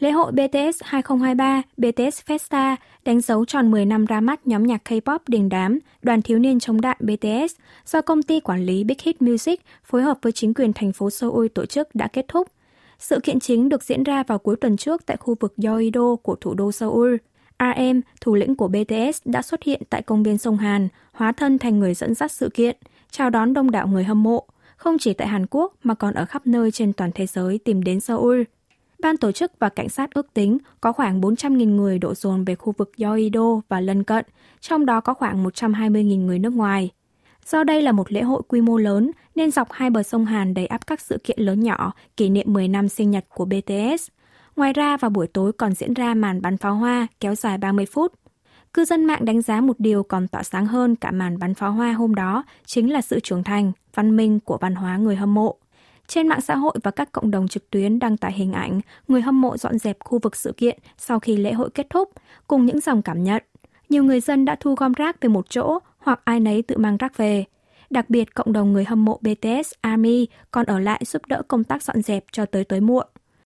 Lễ hội BTS 2023 BTS Festa đánh dấu tròn 10 năm ra mắt nhóm nhạc K-pop đình đám Đoàn Thiếu niên Chống Đạn BTS do công ty quản lý Big Hit Music phối hợp với chính quyền thành phố Seoul tổ chức đã kết thúc. Sự kiện chính được diễn ra vào cuối tuần trước tại khu vực Yoido của thủ đô Seoul. RM, thủ lĩnh của BTS, đã xuất hiện tại công viên sông Hàn, hóa thân thành người dẫn dắt sự kiện, chào đón đông đảo người hâm mộ, không chỉ tại Hàn Quốc mà còn ở khắp nơi trên toàn thế giới tìm đến Seoul. Ban tổ chức và cảnh sát ước tính có khoảng 400.000 người đổ dồn về khu vực Yoido và lân cận, trong đó có khoảng 120.000 người nước ngoài. Do đây là một lễ hội quy mô lớn nên dọc hai bờ sông Hàn đầy áp các sự kiện lớn nhỏ kỷ niệm 10 năm sinh nhật của BTS. Ngoài ra vào buổi tối còn diễn ra màn bắn pháo hoa kéo dài 30 phút. Cư dân mạng đánh giá một điều còn tỏa sáng hơn cả màn bắn pháo hoa hôm đó chính là sự trưởng thành, văn minh của văn hóa người hâm mộ. Trên mạng xã hội và các cộng đồng trực tuyến đăng tải hình ảnh người hâm mộ dọn dẹp khu vực sự kiện sau khi lễ hội kết thúc, cùng những dòng cảm nhận. Nhiều người dân đã thu gom rác về một chỗ hoặc ai nấy tự mang rác về. Đặc biệt, cộng đồng người hâm mộ BTS Army còn ở lại giúp đỡ công tác dọn dẹp cho tới tối muộn.